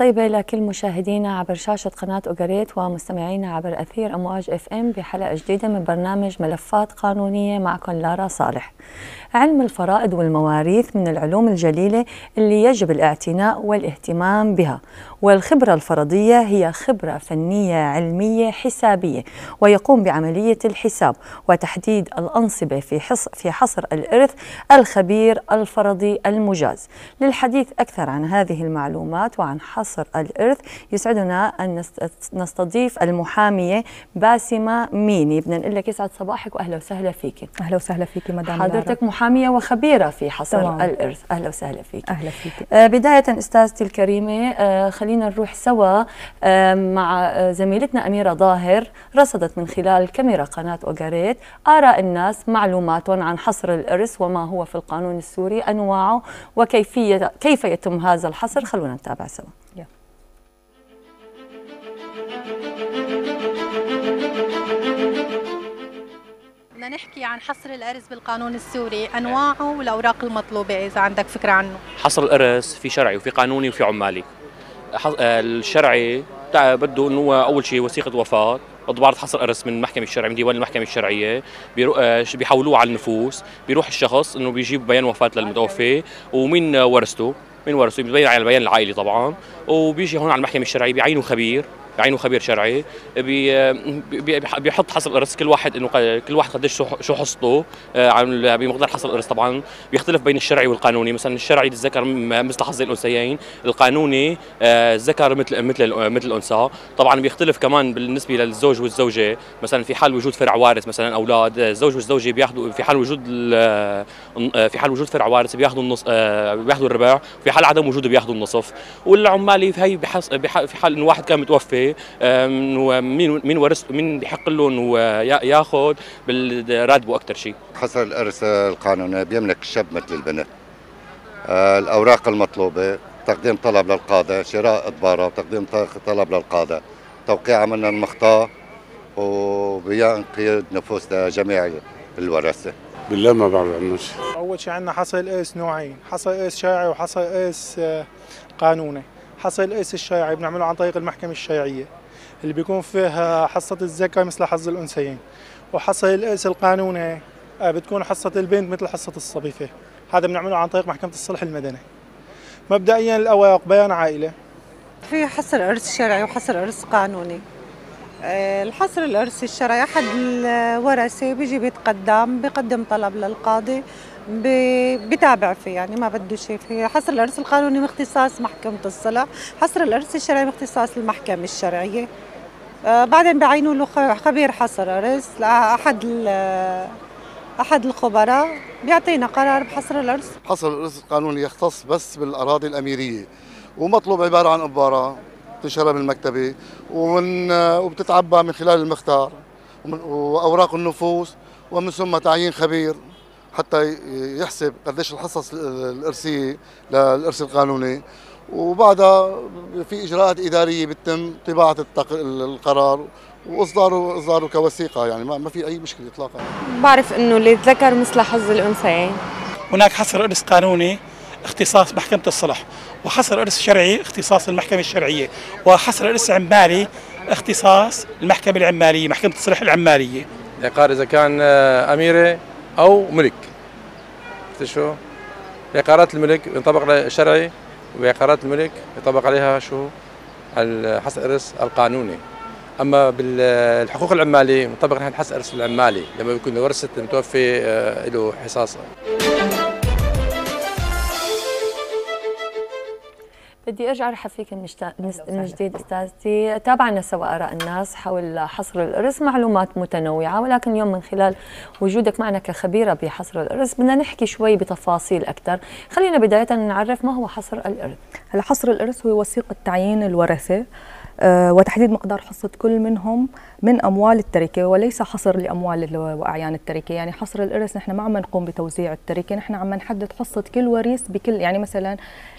طيبة لكل مشاهدينا عبر شاشة قناة أوغريت ومستمعينا عبر أثير أمواج اف ام بحلقة جديدة من برنامج ملفات قانونية معكم لارا صالح. علم الفرائض والمواريث من العلوم الجليلة اللي يجب الاعتناء والاهتمام بها والخبرة الفرضية هي خبرة فنية علمية حسابية ويقوم بعملية الحساب وتحديد الأنصبة في حص في حصر الإرث الخبير الفرضي المجاز للحديث أكثر عن هذه المعلومات وعن حصر الإرث يسعدنا أن نستضيف المحامية باسمة ميني بدنا نقول لك يسعد صباحك وأهلا وسهلا فيكي أهلا وسهلا فيكي مدام حضرتك محامية محاميه وخبيره في حصر طبعا. الارث اهلا وسهلا فيك اهلا فيك آه بدايه استاذتي الكريمه آه خلينا نروح سوا آه مع آه، زميلتنا اميره ظاهر رصدت من خلال كاميرا قناه اوغاريت اراء الناس معلوماتهم عن حصر الارث وما هو في القانون السوري انواعه وكيفيه كيف يتم هذا الحصر خلونا نتابع سوا yeah. نحكي عن حصر الأرز بالقانون السوري أنواعه والأوراق المطلوبة إذا عندك فكرة عنه حصر الأرز في شرعي وفي قانوني وفي عمالي آه، الشرعي بده انه هو اول شيء وثيقه وفاه بعرض حصر ارث من المحكمه الشرعيه من ديوان المحكمه الشرعيه آه، بيحولوه على النفوس بيروح الشخص انه بيجيب بيان وفاه للمتوفي ومين ورثته من ورثه بيبين على البيان العائلي طبعا وبيجي هون على المحكمه الشرعيه بيعينوا خبير بعينه خبير شرعي بيحط حصر القرص كل واحد انه كل واحد قديش شو حصته آه، بمقدار حصر القرص طبعا بيختلف بين الشرعي والقانوني مثلا الشرعي الذكر مثل حظ الانثيين القانوني الذكر آه، مثل مثل مثل الانثى طبعا بيختلف كمان بالنسبه للزوج والزوجه مثلا في حال وجود فرع وارث مثلا اولاد الزوج آه، والزوجه بياخذوا في حال وجود في حال وجود فرع وارث بياخذوا النص بياخذوا الربع في حال عدم وجوده بياخذوا النصف والعمالي هي في حال انه واحد كان متوفي ومين مين ورث مين بحق انه ياخذ بالراتبه اكثر شيء حصر الارث القانوني بيملك الشاب مثل البنت أه، الاوراق المطلوبه تقديم طلب للقاضي شراء اضباره وتقديم طلب للقاضي توقيع من المخطاه وبينقيد نفوس جميع الورثه بالله ما بعرف عنه شيء اول شيء عندنا حصى الارث نوعين حصى قيس شائع وحصى قيس أه، قانوني حصى الاس الشيعي بنعمله عن طريق المحكمة الشيعية اللي بيكون فيها حصة الذكر مثل حظ الأنثيين وحصى الاس القانوني آه، بتكون حصة البنت مثل حصة الصبي فيه هذا بنعمله عن طريق محكمة الصلح المدني مبدئيا الأوراق بيان عائلة في حصر إرث شرعي وحصر إرث قانوني آه، الحصر الإرث الشرعي أحد الورثة بيجي بيتقدم بيقدم طلب للقاضي بتابع فيه يعني ما بده شيء فيه حصر الارث القانوني باختصاص محكمه الصلع حصر الارث الشرعي باختصاص المحكمه الشرعيه آه، بعدين بعينوا له خبير حصر ارث لاحد احد الخبراء بيعطينا قرار بحصر الارث حصر الارث القانوني يختص بس بالاراضي الاميريه ومطلوب عباره عن اباره بتشرب المكتبه ومن آه، وبتتعبى من خلال المختار واوراق النفوس ومن ثم تعيين خبير حتى يحسب قديش الحصص الارثيه للارث القانوني وبعدها في اجراءات اداريه بتتم طباعه القرار واصداره اصداره كوثيقه يعني ما في اي مشكله اطلاقا بعرف انه اللي يتذكر مثل حظ الانثيين هناك حصر ارث قانوني اختصاص محكمه الصلح وحصر ارث شرعي اختصاص المحكمه الشرعيه وحصر ارث عمالي اختصاص المحكمه العماليه محكمه الصلح العماليه العقار اذا كان آه، اميره او ملك شو عقارات الملك ينطبق عليها الشرعي وعقارات الملك ينطبق عليها شو حصر الارث القانوني اما بالحقوق العماليه ينطبق عليها الحصر الارث العمالي لما يكون ورثه المتوفي آه، له حصاصه بدي ارجع ارحب فيك من جديد استاذتي تابعنا سوا اراء الناس حول حصر الارز معلومات متنوعه ولكن اليوم من خلال وجودك معنا كخبيره بحصر الارز بدنا نحكي شوي بتفاصيل اكثر خلينا بدايه نعرف ما هو حصر الارز هلا حصر الارز هو وثيقه تعيين الورثه آه، وتحديد مقدار حصة كل منهم من أموال التركة وليس حصر لأموال وأعيان التركة يعني حصر الإرث نحن ما عم نقوم بتوزيع التركة نحن عم نحدد حصة كل وريث بكل يعني مثلا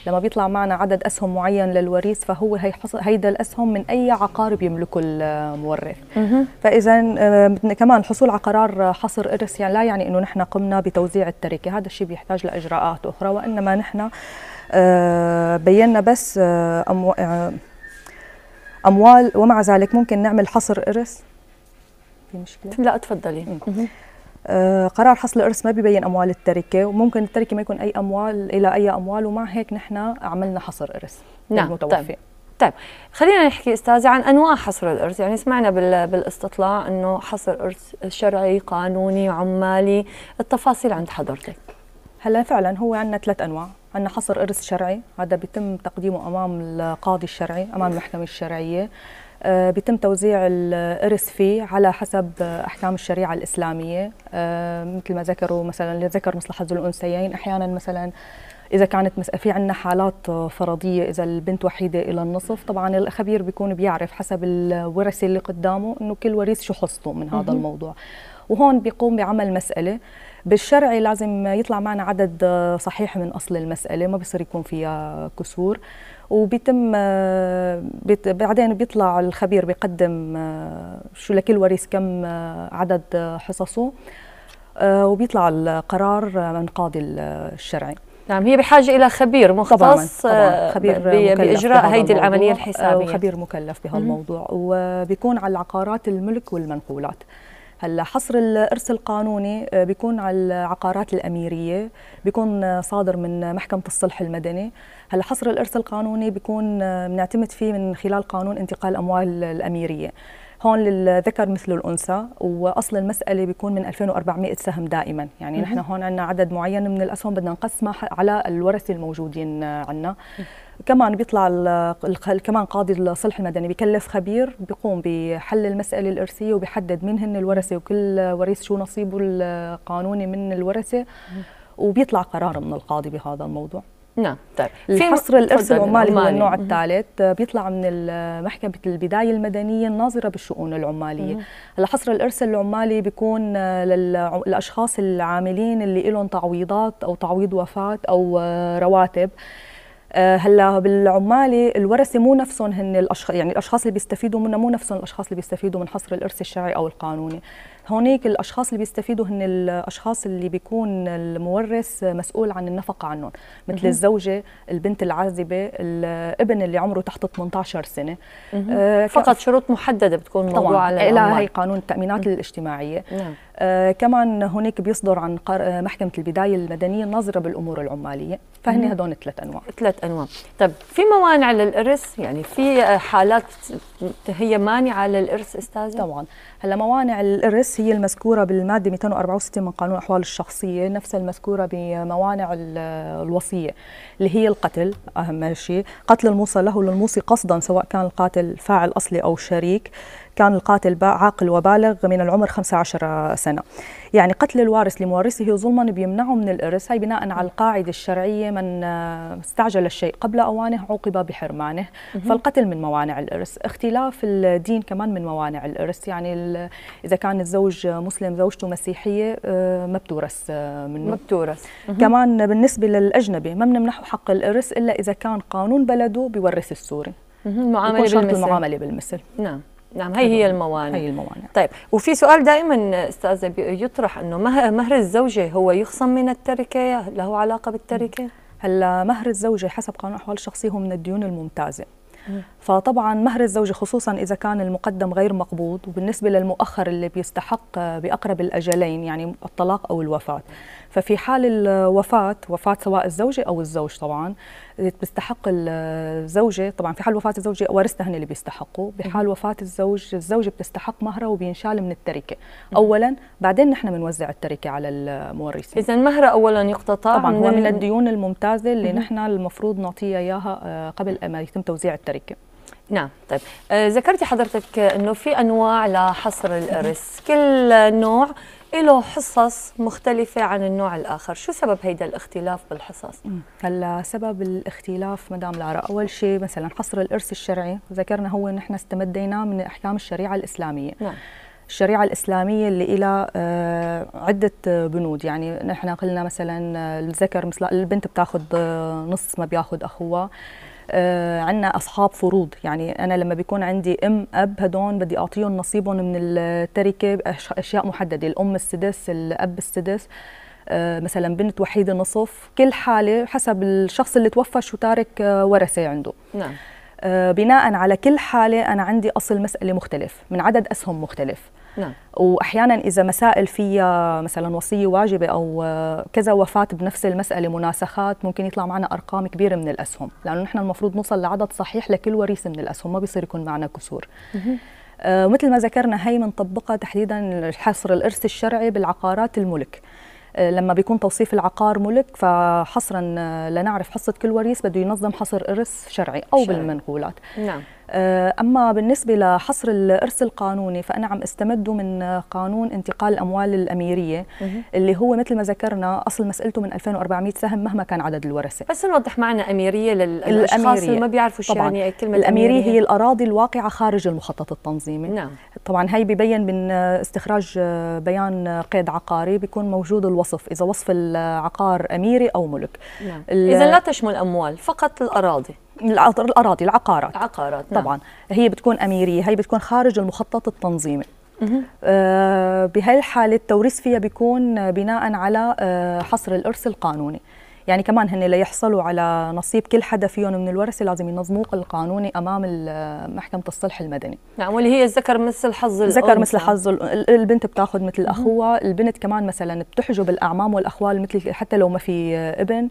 لما بيطلع معنا عدد أسهم معين للوريث فهو هي هيدا الأسهم من أي عقار بيملكه المورث فإذا آه، كمان الحصول على قرار حصر إرث يعني لا يعني أنه نحن قمنا بتوزيع التركة هذا الشيء بيحتاج لإجراءات أخرى وإنما نحن آه، بينا بس اموال ومع ذلك ممكن نعمل حصر ارث في مشكله لا تفضلي آه، قرار حصر الارث ما بيبين اموال التركه وممكن التركه ما يكون اي اموال الى اي اموال ومع هيك نحن عملنا حصر ارث نعم طيب. طيب خلينا نحكي استاذه عن انواع حصر الارث يعني سمعنا بالاستطلاع انه حصر ارث شرعي قانوني عمالي التفاصيل عند حضرتك هلا فعلا هو عندنا ثلاث انواع عندنا حصر إرث شرعي هذا بيتم تقديمه أمام القاضي الشرعي أمام المحكمة الشرعية آه، بيتم توزيع الإرث فيه على حسب أحكام الشريعة الإسلامية آه، مثل ما ذكروا مثلا لذكر مصلحة ذو الأنثيين أحيانا مثلا إذا كانت مس... في عندنا حالات فرضية إذا البنت وحيدة إلى النصف طبعا الخبير بيكون بيعرف حسب الورثة اللي قدامه إنه كل وريث شو حصته من هذا الموضوع وهون بيقوم بعمل مسألة بالشرعي لازم يطلع معنا عدد آه، صحيح من اصل المساله ما بصير يكون فيها كسور وبيتم آه، بعدين بيطلع الخبير بيقدم آه، شو لكل وريث كم عدد حصصه وبيطلع القرار من قاضي الشرعي نعم هي بحاجة إلى خبير مختص طبعاً طبعاً خبير بإجراء هيدي العملية الحسابية وخبير مكلف بهالموضوع وبيكون على العقارات الملك والمنقولات هلا حصر الارث القانوني آه، بيكون على العقارات الاميريه بيكون آه، صادر من محكمه الصلح المدني هلا حصر الارث القانوني بيكون آه، بنعتمد فيه من خلال قانون انتقال الاموال الاميريه هون للذكر مثل الانثى واصل المساله بيكون من 2400 سهم دائما يعني نحن هون عندنا عدد معين من الاسهم بدنا نقسمها على الورثه الموجودين عندنا كمان بيطلع كمان قاضي الصلح المدني بكلف خبير بيقوم بحل المساله الارثيه وبيحدد مين هن الورثه وكل وريث شو نصيبه القانوني من الورثه وبيطلع قرار من القاضي بهذا الموضوع نعم طيب الحصر الارث العمالي هو النوع الثالث آه، بيطلع من محكمه البدايه المدنيه الناظره بالشؤون العماليه هلا حصر الارث العمالي بيكون آه، للاشخاص العاملين اللي لهم تعويضات او تعويض وفاه او آه، رواتب هلا بالعمالي الورثه مو نفسهم هن الاشخاص يعني الاشخاص اللي بيستفيدوا منه مو نفسهم الاشخاص اللي بيستفيدوا من حصر الارث الشرعي او القانوني هونيك الاشخاص اللي بيستفيدوا هن الاشخاص اللي بيكون المورث مسؤول عن النفقه عنهم مثل الزوجه البنت العازبه الابن اللي عمره تحت 18 سنه آه فقط شروط محدده بتكون موضوع على هي قانون التامينات الاجتماعيه نعم. آه، كمان هناك بيصدر عن آه، محكمة البداية المدنية الناظرة بالأمور العمالية فهن هدول ثلاث أنواع ثلاث أنواع طب في موانع للإرث يعني في آه، حالات هي مانعة للإرث أستاذة طبعا هلا موانع الإرث هي المذكورة بالمادة 264 من قانون الأحوال الشخصية نفسها المذكورة بموانع الوصية اللي هي القتل أهم شيء قتل الموصى له للموصي قصدا سواء كان القاتل فاعل أصلي أو شريك كان القاتل عاقل وبالغ من العمر 15 سنة يعني قتل الوارث لمورثه ظلما بيمنعه من الإرث هي بناء على القاعدة الشرعية من آه، استعجل الشيء قبل أوانه عوقب بحرمانه فالقتل من موانع الإرث اختلاف الدين كمان من موانع الإرث يعني إذا كان الزوج مسلم زوجته مسيحية آه، ما بتورث آه، منه ما بتورث كمان بالنسبة للأجنبي ما بنمنحه حق الإرث إلا إذا كان قانون بلده بيورث السوري المعاملة بالمثل المعاملة بالمثل نعم نعم هي هي الموانع هي الموانع طيب وفي سؤال دائما استاذه يطرح انه مهر الزوجه هو يخصم من التركه له علاقه بالتركه هلا مهر الزوجه حسب قانون الاحوال الشخصيه هو من الديون الممتازه فطبعا مهر الزوجة خصوصا إذا كان المقدم غير مقبوض وبالنسبة للمؤخر اللي بيستحق بأقرب الأجلين يعني الطلاق أو الوفاة ففي حال الوفاة وفاة سواء الزوجة أو الزوج طبعا بيستحق الزوجة طبعا في حال وفاة الزوجة ورثتها هن اللي بيستحقوا بحال وفاة الزوج الزوجة بتستحق مهرها وبينشال من التركة أولا بعدين نحن بنوزع التركة على المورثين إذا مهرها أولا يقتطع طبعا من, هو من الديون الممتازة اللي نحن المفروض نعطيها إياها آه، قبل ما يتم توزيع التركة المشتركه نعم طيب آه، ذكرتي حضرتك انه في انواع لحصر الارث كل نوع له حصص مختلفة عن النوع الآخر شو سبب هيدا الاختلاف بالحصص؟ هلا سبب الاختلاف مدام لارا أول شيء مثلا حصر الإرث الشرعي ذكرنا هو نحن استمديناه من أحكام الشريعة الإسلامية نعم. الشريعة الإسلامية اللي إلى آه، عدة بنود يعني نحن قلنا مثلا آه، الذكر مثل البنت بتاخذ نص ما بياخذ أخوها آه، عندنا اصحاب فروض يعني انا لما بيكون عندي ام اب هدول بدي اعطيهم نصيبهم من التركه اشياء محدده الام السدس الاب السدس آه، مثلا بنت وحيده نصف كل حاله حسب الشخص اللي توفى شو تارك آه، ورثه عنده نعم بناء على كل حاله انا عندي اصل مساله مختلف من عدد اسهم مختلف نعم. واحيانا اذا مسائل فيها مثلا وصيه واجبه او كذا وفاه بنفس المساله مناسخات ممكن يطلع معنا ارقام كبيره من الاسهم لانه نحن المفروض نوصل لعدد صحيح لكل وريث من الاسهم ما بيصير يكون معنا كسور آه، مثل ما ذكرنا هي منطبقه تحديدا حصر الارث الشرعي بالعقارات الملك آه، لما بيكون توصيف العقار ملك فحصرا آه، لنعرف حصه كل وريث بده ينظم حصر ارث شرعي او شرعي. بالمنقولات نعم آه، أما بالنسبة لحصر الإرث القانوني فأنا عم استمده من قانون انتقال الأموال الأميرية اللي هو مثل ما ذكرنا أصل مسألته من 2400 سهم مهما كان عدد الورثة بس نوضح معنا أميرية للأشخاص اللي ما بيعرفوا شو يعني كلمة الأميرية, الأميرية هي الأراضي الواقعة خارج المخطط التنظيمي نعم طبعا هي ببين من استخراج بيان قيد عقاري بيكون موجود الوصف إذا وصف العقار أميري أو ملك نعم. إذا لا تشمل أموال فقط الأراضي الاراضي العقارات عقارات نعم. هي بتكون اميريه هي بتكون خارج المخطط التنظيمي آه بهالحالة التوريث فيها بيكون بناء على آه حصر الإرث القانوني يعني كمان هن ليحصلوا على نصيب كل حدا فيهم من الورثه لازم ينظموه القانوني امام محكمه الصلح المدني نعم واللي هي الذكر مثل حظ الذكر مثل حظ البنت بتاخذ مثل اخوها البنت كمان مثلا بتحجب الاعمام والاخوال مثل حتى لو ما في ابن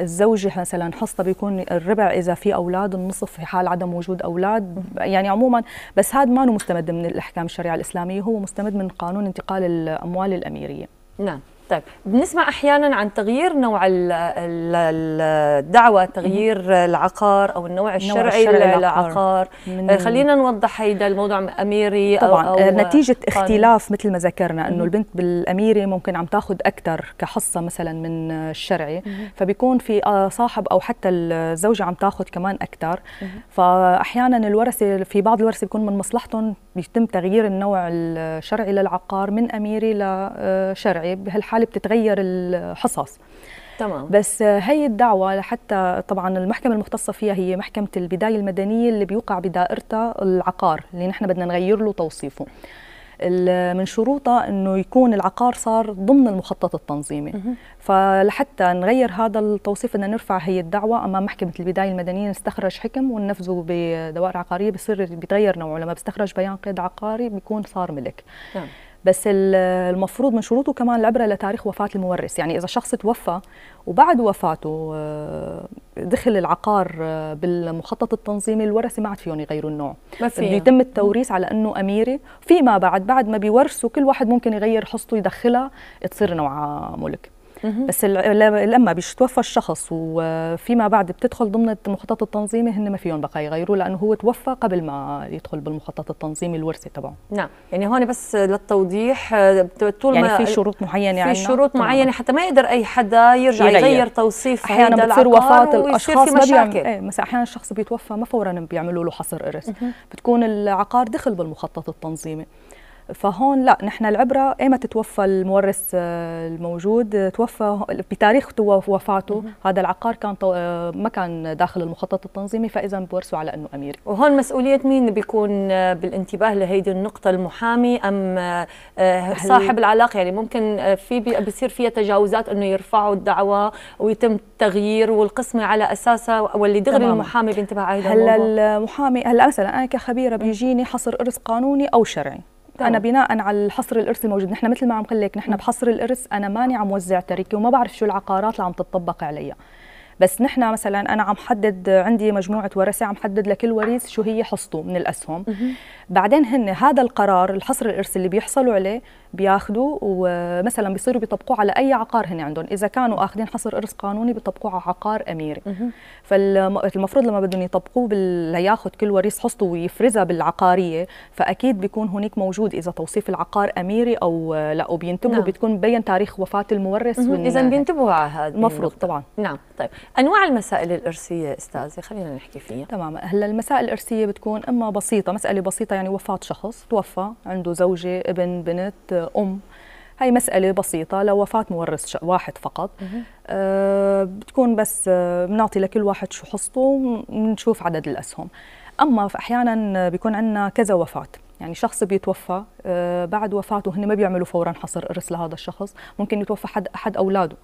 الزوجه مثلا حصتها بيكون الربع اذا في اولاد النصف في حال عدم وجود اولاد يعني عموما بس هذا ما مستمد من الاحكام الشريعه الاسلاميه هو مستمد من قانون انتقال الاموال الاميريه نعم طيب بنسمع احيانا عن تغيير نوع الدعوه تغيير العقار او النوع الشرعي, الشرعي للعقار آه، خلينا نوضح هيدا الموضوع اميري طبعا أو, أو آه، نتيجه قانون. اختلاف مثل ما ذكرنا انه البنت بالاميري ممكن عم تاخذ اكثر كحصه مثلا من الشرعي فبيكون في آه، صاحب او حتى الزوجه عم تاخذ كمان اكثر فاحيانا الورثه في بعض الورثه بيكون من مصلحتهم بيتم تغيير النوع الشرعي للعقار من اميري لشرعي آه، بهالحاله بتتغير الحصص تمام بس هي آه، الدعوة حتى طبعا المحكمة المختصة فيها هي محكمة البداية المدنية اللي بيوقع بدائرتها العقار اللي نحن بدنا نغير له توصيفه من شروطها انه يكون العقار صار ضمن المخطط التنظيمي فلحتى نغير هذا التوصيف بدنا نرفع هي الدعوه امام محكمه البدايه المدنيه نستخرج حكم وننفذه بدوائر عقاريه بصير بيتغير نوعه لما بستخرج بيان قيد عقاري بيكون صار ملك نعم. بس المفروض من شروطه كمان العبره لتاريخ وفاه المورث يعني اذا شخص توفى وبعد وفاته آه، دخل العقار آه، بالمخطط التنظيمي الورثه ما عاد فيهم يغيروا النوع ما بده يتم التوريث على انه اميري فيما بعد بعد ما بيورثوا كل واحد ممكن يغير حصته يدخلها تصير نوع ملك بس لما بيتوفى الشخص وفيما بعد بتدخل ضمن المخطط التنظيمي هن ما فيهم بقى يغيروه لانه هو توفى قبل ما يدخل بالمخطط التنظيمي الورثي تبعه نعم يعني هون بس للتوضيح طول يعني ما في شروط معينه يعني في شروط معينه حتى ما يقدر اي حدا يرجع يغير, يغير توصيف احيانا بتصير وفاه الاشخاص في مشاكل ايه مثلا احيانا الشخص بيتوفى ما فورا بيعملوا له حصر ارث بتكون العقار دخل بالمخطط التنظيمي فهون لا نحن العبره ايمتى تتوفى المورث آه، الموجود توفى بتاريخ وفاته هذا العقار كان طو... آه، ما كان داخل المخطط التنظيمي فاذا بورثوا على انه امير وهون مسؤوليه مين بيكون آه، بالانتباه لهيدي النقطه المحامي ام صاحب العلاقه يعني ممكن في بيصير فيها تجاوزات انه يرفعوا الدعوه ويتم تغيير والقسمه على اساسها واللي دغري المحامي بينتبه على هذا هلا المحامي هلا مثلا انا كخبيره بيجيني حصر ارث قانوني او شرعي طبعا. انا طيب. بناء على الحصر الارث الموجود نحن مثل ما عم قلك نحن بحصر الارث انا ماني عم وزع تركي وما بعرف شو العقارات اللي عم تطبق عليها بس نحن مثلا انا عم حدد عندي مجموعه ورثه عم حدد لكل وريث شو هي حصته من الاسهم بعدين هن هذا القرار الحصر الارث اللي بيحصلوا عليه بياخذوا ومثلا بيصيروا بيطبقوه على اي عقار هن عندهم اذا كانوا اخذين حصر ارث قانوني بيطبقوه على عقار اميري فالمفروض لما بدهم يطبقوه لياخذ كل وريث حصته ويفرزها بالعقاريه فاكيد بيكون هناك موجود اذا توصيف العقار اميري او لا وبينتبهوا نعم. بتكون مبين تاريخ وفاه المورث اذا بينتبهوا على هذا المفروض طبعا نعم طيب انواع المسائل الارثيه استاذه خلينا نحكي فيها تمام هلا المسائل الارثيه بتكون اما بسيطه مساله بسيطه يعني وفاه شخص توفى عنده زوجه ابن بنت ام هاي مسألة بسيطة لو وفاة مورث واحد فقط أه بتكون بس آه، بنعطي لكل واحد شو حصته ونشوف عدد الأسهم أما أحيانا بيكون عندنا كذا وفاة يعني شخص بيتوفى آه، بعد وفاته هن ما بيعملوا فورا حصر إرث لهذا الشخص ممكن يتوفى حد أحد أولاده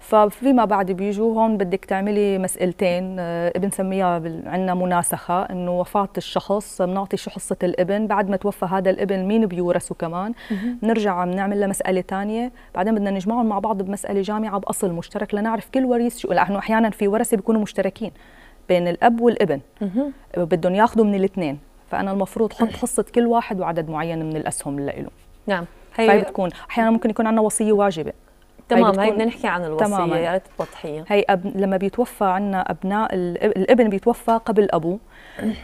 ففيما بعد بيجوا هون بدك تعملي مسألتين آه، بنسميها عندنا مناسخة إنه وفاة الشخص بنعطي شخصة الابن بعد ما توفى هذا الابن مين بيورثه كمان بنرجع بنعمل لها مسألة ثانية بعدين بدنا نجمعهم مع بعض بمسألة جامعة بأصل مشترك لنعرف كل وريث شو لأنه أحيانا في ورثة بيكونوا مشتركين بين الأب والابن بدهم ياخذوا من الاثنين فأنا المفروض حط حصة كل واحد وعدد معين من الأسهم اللي له نعم هي بتكون أحيانا ممكن يكون عندنا وصية واجبة تمام هي بدنا نحكي عن الوصيه يا ريت توضحيها هي أب... لما بيتوفى عندنا ابناء الابن بيتوفى قبل ابوه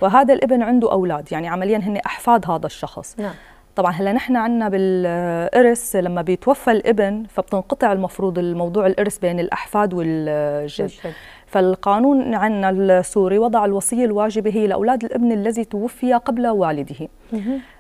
وهذا الابن عنده اولاد يعني عمليا هن احفاد هذا الشخص نعم طبعا هلا نحن عندنا بالارث لما بيتوفى الابن فبتنقطع المفروض الموضوع الارث بين الاحفاد والجد فالقانون عندنا السوري وضع الوصيه الواجبه هي لاولاد الابن الذي توفي قبل والده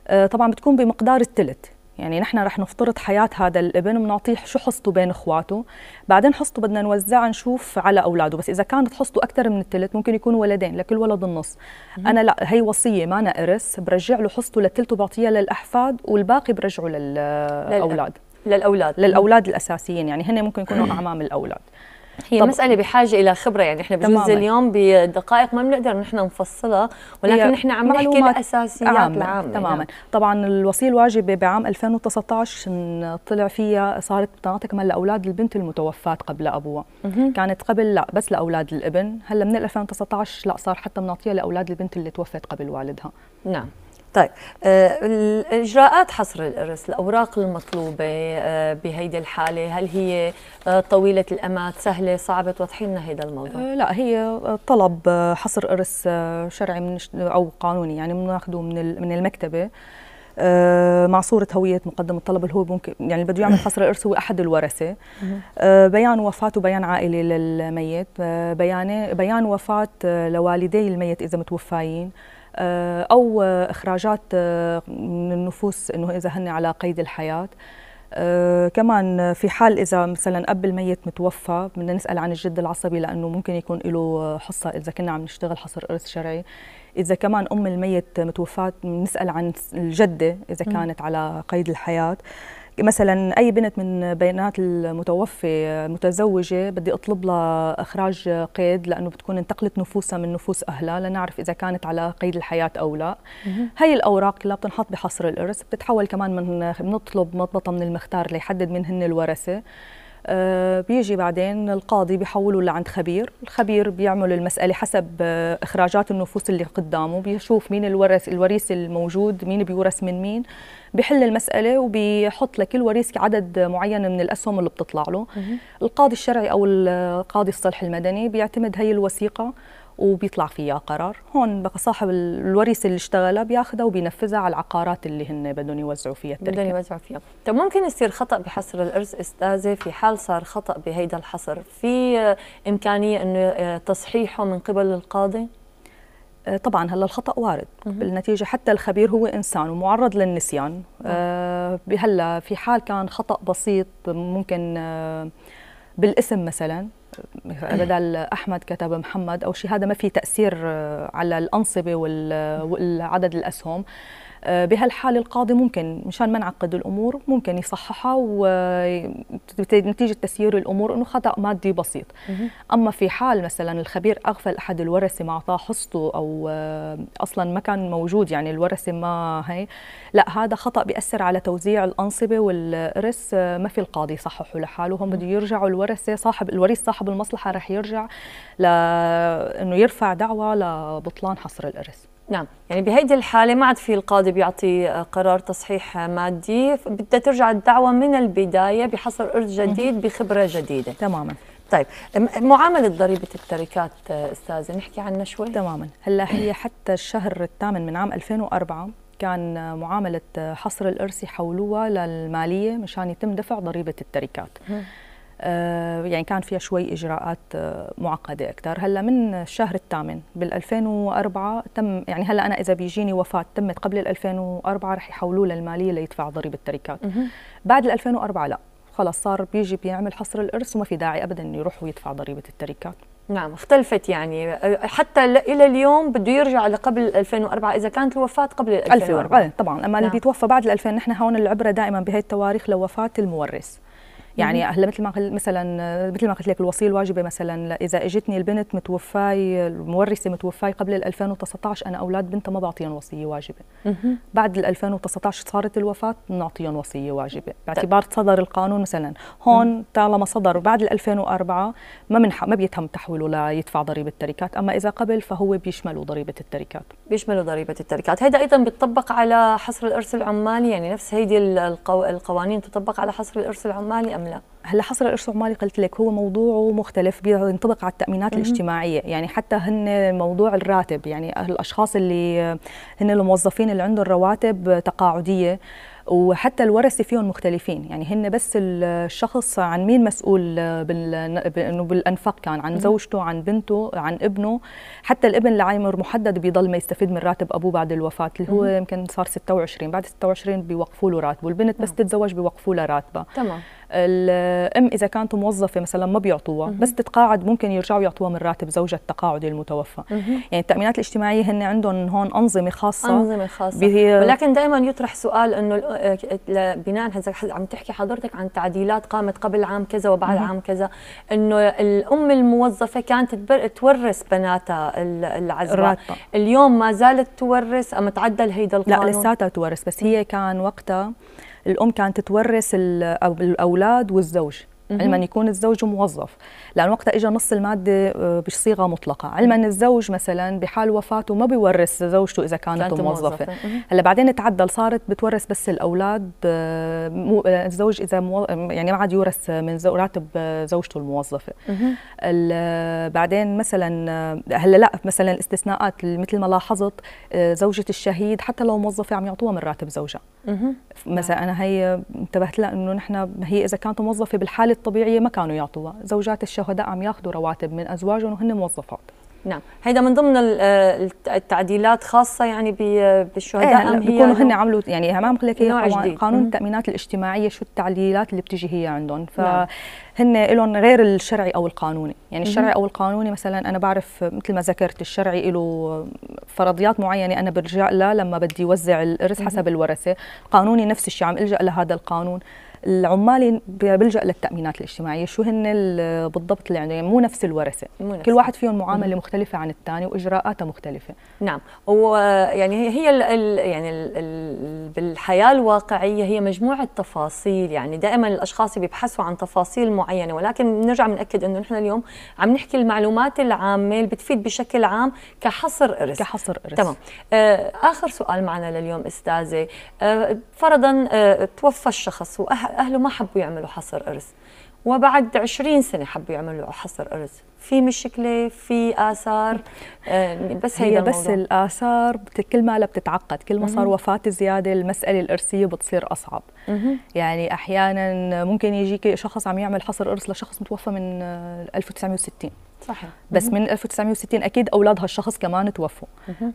آه، طبعا بتكون بمقدار الثلث يعني نحن رح نفترض حياة هذا الابن بنعطيه شو حصته بين اخواته بعدين حصته بدنا نوزعها نشوف على اولاده بس اذا كانت حصته اكثر من الثلث ممكن يكون ولدين لكل ولد النص مم. انا لا هي وصيه ما انا ارث برجع له حصته للثلث وبعطيها للاحفاد والباقي برجعه للاولاد للاولاد للاولاد الاساسيين يعني هن ممكن يكونوا اعمام الاولاد هي طب مسألة بحاجة إلى خبرة يعني إحنا بجوز اليوم بدقائق ما بنقدر نحن نفصلها ولكن نحن عم نحكي الأساسيات العامة, العامة يعني. تماما يعني. طبعا الوصية الواجبة بعام 2019 طلع فيها صارت بتناطق كمان لأولاد البنت المتوفاة قبل أبوها كانت قبل لا بس لأولاد الابن هلا من 2019 لا صار حتى بنعطيها لأولاد البنت اللي توفت قبل والدها نعم طيب آه، الاجراءات حصر الارث الاوراق المطلوبه آه، بهيدي الحاله هل هي آه، طويله الامد سهله صعبه توضحي لنا هذا الموضوع لا هي طلب حصر ارث شرعي من او قانوني يعني بناخذه من من المكتبه مع صورة هوية مقدم الطلب اللي هو ممكن يعني اللي بده يعمل حصر الإرث هو أحد الورثة بيان وفاة وبيان عائلي للميت بيان بيان وفاة لوالدي الميت إذا متوفيين آه، او اخراجات آه، من النفوس انه اذا هن على قيد الحياه آه، كمان في حال اذا مثلا اب الميت متوفى بدنا نسال عن الجد العصبي لانه ممكن يكون له حصه اذا كنا عم نشتغل حصر ارث شرعي اذا كمان ام الميت متوفاه بنسال عن الجده اذا كانت على قيد الحياه مثلا اي بنت من بينات المتوفي متزوجه بدي اطلب لها اخراج قيد لانه بتكون انتقلت نفوسها من نفوس اهلها لنعرف اذا كانت على قيد الحياه او لا هي الاوراق كلها بتنحط بحصر الارث بتتحول كمان من بنطلب مضبطه من المختار ليحدد من هن الورثه آه، بيجي بعدين القاضي بيحوله لعند خبير الخبير بيعمل المسألة حسب آه، إخراجات النفوس اللي قدامه بيشوف مين الورث الوريث الموجود مين بيورث من مين بحل المسألة وبيحط لكل وريث عدد معين من الأسهم اللي بتطلع له القاضي الشرعي أو القاضي آه، الصلح المدني بيعتمد هي الوثيقة وبيطلع فيها قرار هون بقى صاحب الوريث اللي اشتغلها بياخذها وبينفذها على العقارات اللي هن بدهم يوزعوا فيها التركه بدهم يوزعوا فيها طب ممكن يصير خطا بحصر الارز استاذه في حال صار خطا بهيدا الحصر في امكانيه انه آه، تصحيحه من قبل القاضي آه، طبعا هلا الخطا وارد بالنتيجه حتى الخبير هو انسان ومعرض للنسيان آه هلا في حال كان خطا بسيط ممكن آه بالاسم مثلا بدل احمد كتب محمد او شيء هذا ما في تاثير آه، على الانصبه آه، والعدد الاسهم آه، بهالحاله القاضي ممكن مشان ما نعقد الامور ممكن يصححها ونتيجه تسيير الامور انه خطا مادي بسيط اما في حال مثلا الخبير اغفل احد الورثه ما اعطاه حصته او آه، اصلا ما كان موجود يعني الورثه ما هي لا هذا خطا بياثر على توزيع الانصبه والارث آه، ما في القاضي يصححه لحاله هم بده يرجعوا الورثه صاحب الوريث صاحب المصلحه رح يرجع لانه يرفع دعوه لبطلان حصر الارث نعم يعني بهيدي الحالة ما عاد في القاضي بيعطي آه، قرار تصحيح مادي بدها ترجع الدعوة من البداية بحصر إرث جديد بخبرة جديدة تماما طيب معاملة ضريبة التركات آه، أستاذة نحكي عنها شوي تماما هلا هي حتى الشهر الثامن من عام 2004 كان معاملة آه، حصر الإرث يحولوها للمالية مشان يتم دفع ضريبة التركات آه، يعني كان فيها شوي اجراءات آه، معقده اكثر هلا من الشهر الثامن بال2004 تم يعني هلا انا اذا بيجيني وفاه تمت قبل ال2004 رح يحولوه للماليه ليدفع ضريبه التركات بعد ال2004 لا خلص صار بيجي بيعمل حصر الارث وما في داعي ابدا يروح ويدفع ضريبه التركات نعم اختلفت يعني آه، حتى الى اليوم بده يرجع لقبل 2004 اذا كانت الوفاه قبل 2004 طبعا اما نعم. اللي بيتوفى بعد 2000 نحن هون العبره دائما بهي التواريخ لوفاه المورث يعني هلا مثل ما مثلا مثل ما قلت لك الوصيه الواجبه مثلا اذا اجتني البنت متوفاي المورثه متوفاي قبل 2019 انا اولاد بنتها ما بعطيهم وصيه واجبه بعد 2019 صارت الوفاه بنعطيهم وصيه واجبه طيب. باعتبار صدر القانون مثلا هون طالما صدر بعد 2004 ما منح ما بيتم تحويله ليدفع ضريبه التركات اما اذا قبل فهو بيشملوا ضريبه التركات بيشملوا ضريبه التركات هذا ايضا بيطبق على حصر الارث العمالي يعني نفس هيدي القو... القوانين تطبق على حصر الارث العمالي أم ام لا هلا حصر القرش العمالي قلت لك هو موضوعه مختلف بينطبق على التامينات الاجتماعيه يعني حتى هن موضوع الراتب يعني الاشخاص اللي هن الموظفين اللي عندهم رواتب تقاعديه وحتى الورثه فيهم مختلفين يعني هن بس الشخص عن مين مسؤول بال... بالانفاق كان يعني عن زوجته عن بنته عن ابنه حتى الابن اللي محدد بيضل ما يستفيد من راتب ابوه بعد الوفاه اللي هو يمكن صار 26 بعد 26 نعم. بيوقفوا له راتبه البنت بس تتزوج بيوقفوا لها راتبها تمام الام اذا كانت موظفه مثلا ما بيعطوها بس تتقاعد ممكن يرجعوا يعطوها من راتب زوجها التقاعدي المتوفى يعني التامينات الاجتماعيه هن عندهم هون انظمه خاصه انظمه خاصه ولكن دائما يطرح سؤال انه آه، بناء عم تحكي حضرتك عن تعديلات قامت قبل عام كذا وبعد عام كذا انه الام الموظفه كانت تورث بناتها العزباء اليوم ما زالت تورث ام تعدل هيدا القانون لا لساتها تورث بس هي كان وقتها الام كانت تورث الاولاد والزوج علما يكون الزوج موظف لأن وقتها إجا نص المادة آه، بصيغة مطلقة علما الزوج مثلا بحال وفاته ما بيورث زوجته إذا كانت, كانت موظفة هلا بعدين تعدل صارت بتورث بس الأولاد آه، مو آه، الزوج إذا مو يعني ما عاد يورث من زو راتب زوجته الموظفة بعدين مثلا هلا لا مثلا الاستثناءات مثل ما لاحظت زوجة الشهيد حتى لو موظفة عم يعطوها من راتب زوجها مثلا أنا هي انتبهت لها إنه نحن هي إذا كانت موظفة بالحالة الطبيعيه ما كانوا يعطوها زوجات الشهداء عم ياخذوا رواتب من ازواجهم وهن موظفات نعم هيدا من ضمن التعديلات خاصه يعني بالشهداء ايه ام هي بيكونوا هن عملوا يعني ما عم لك قانون التامينات الاجتماعيه شو التعديلات اللي بتجي هي عندهم ف نعم. هن لهم غير الشرعي او القانوني يعني الشرعي او القانوني مثلا انا بعرف مثل ما ذكرت الشرعي له فرضيات معينه انا برجع لها لما بدي وزع الارث حسب الورثه القانوني نفس الشيء عم الجا لهذا القانون العمال بيلجا للتامينات الاجتماعيه شو هن بالضبط اللي عندهم يعني مو نفس الورثه مو نفس. كل واحد فيهم معامله مختلفه عن الثاني واجراءاتها مختلفه نعم ويعني هي الـ يعني الـ الـ بالحياه الواقعيه هي مجموعه تفاصيل يعني دائما الاشخاص بيبحثوا عن تفاصيل معينه ولكن بنرجع بناكد انه نحن اليوم عم نحكي المعلومات العامه اللي بتفيد بشكل عام كحصر ارث كحصر ارث تمام آه، اخر سؤال معنا لليوم استاذه آه، فرضا آه، توفى الشخص وأه اهله ما حبوا يعملوا حصر ارث وبعد 20 سنه حبوا يعملوا حصر ارث في مشكله في اثار بس هي بس الموضوع. الاثار كل ما لها بتتعقد كل ما صار وفاه زياده المساله الارثيه بتصير اصعب يعني احيانا ممكن يجيك شخص عم يعمل حصر ارث لشخص متوفى من 1960 آه، صحيح بس من 1960 اكيد اولاد هالشخص كمان توفوا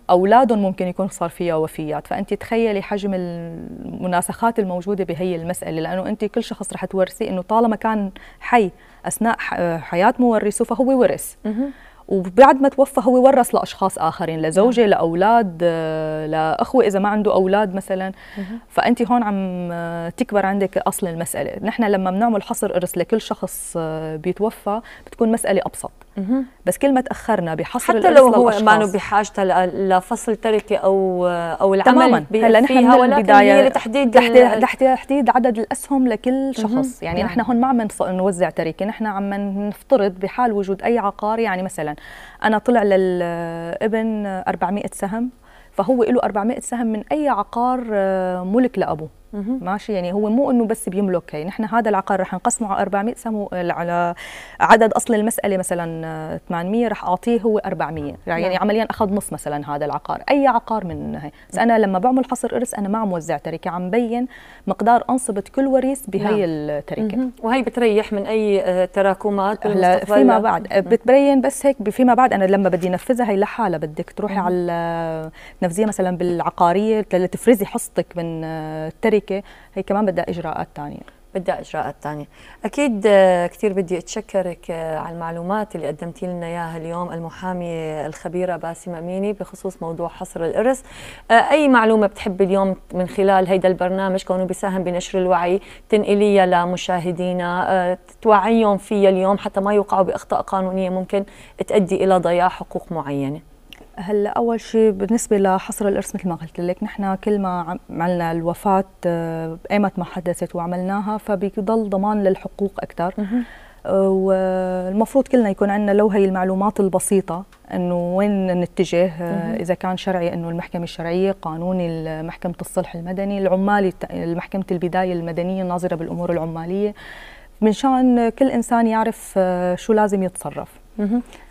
اولادهم ممكن يكون صار فيها وفيات فانت تخيلي حجم المناسخات الموجوده بهي المساله لانه انت كل شخص رح تورثي انه طالما كان حي اثناء حياه مورثه فهو ورث وبعد ما توفى هو ورث لاشخاص اخرين لزوجه نعم. لاولاد آه، لاخوه اذا ما عنده اولاد مثلا فانت هون عم آه، تكبر عندك اصل المساله نحن لما بنعمل حصر ارث لكل شخص آه، بيتوفى بتكون مساله ابسط بس كل ما تاخرنا بحصر حتى لو هو ما بحاجته لفصل تركه او او العمل تماما هلا نحن من البدايه لتحديد تحديد عدد الاسهم لكل شخص يعني نعم. نحن هون ما عم نوزع تركه نحن عم نفترض بحال وجود اي عقار يعني مثلا انا طلع للابن 400 سهم فهو له 400 سهم من اي عقار آه، ملك لابوه ماشي يعني هو مو انه بس بيملك يعني نحن هذا العقار رح نقسمه على 400 سمو على عدد اصل المساله مثلا 800 آه، رح اعطيه هو 400 نعم. يعني نعم. عمليا اخذ نص مثلا هذا العقار اي عقار من هي. بس انا لما بعمل حصر ارث انا ما عم وزع تركه عم بين مقدار انصبه كل وريث بهي نعم. التركه مم. وهي بتريح من اي آه، تراكمات لا فيما بعد آه، بتبين بس هيك فيما بعد انا لما بدي نفذها هي لحالها بدك تروحي على تنفذيها مثلا بالعقاريه لتفرزي حصتك من التركه الشركه هي كمان بدها اجراءات ثانيه بدها اجراءات ثانيه اكيد آه، كثير بدي اتشكرك آه، على المعلومات اللي قدمتي لنا اياها اليوم المحاميه الخبيره باسمه اميني بخصوص موضوع حصر الارث آه، اي معلومه بتحبي اليوم من خلال هيدا البرنامج كونه بيساهم بنشر الوعي تنقليها لمشاهدينا توعيهم فيها اليوم حتى ما يوقعوا باخطاء قانونيه ممكن تؤدي الى ضياع حقوق معينه هلا اول شيء بالنسبه لحصر الارث مثل ما قلت لك نحن كل ما عملنا الوفاه قامت آه، ما حدثت وعملناها فبيضل ضمان للحقوق اكثر آه، والمفروض كلنا يكون عندنا لو هي المعلومات البسيطه انه وين نتجه آه، اذا كان شرعي انه المحكمه الشرعيه قانوني محكمه الصلح المدني العمالي محكمه البدايه المدنيه الناظره بالامور العماليه من شان كل انسان يعرف شو لازم يتصرف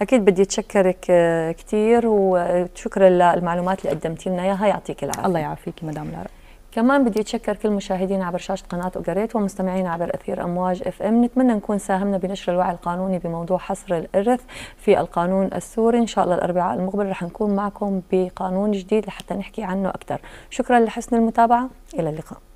اكيد بدي اتشكرك آه، كثير وشكرا للمعلومات اللي قدمتي لنا اياها يعطيك العافيه الله يعافيك مدام لارا كمان بدي اتشكر كل مشاهدينا عبر شاشه قناه اوغريت ومستمعينا عبر اثير امواج اف ام نتمنى نكون ساهمنا بنشر الوعي القانوني بموضوع حصر الارث في القانون السوري ان شاء الله الاربعاء المقبل رح نكون معكم بقانون جديد لحتى نحكي عنه اكثر شكرا لحسن المتابعه الى اللقاء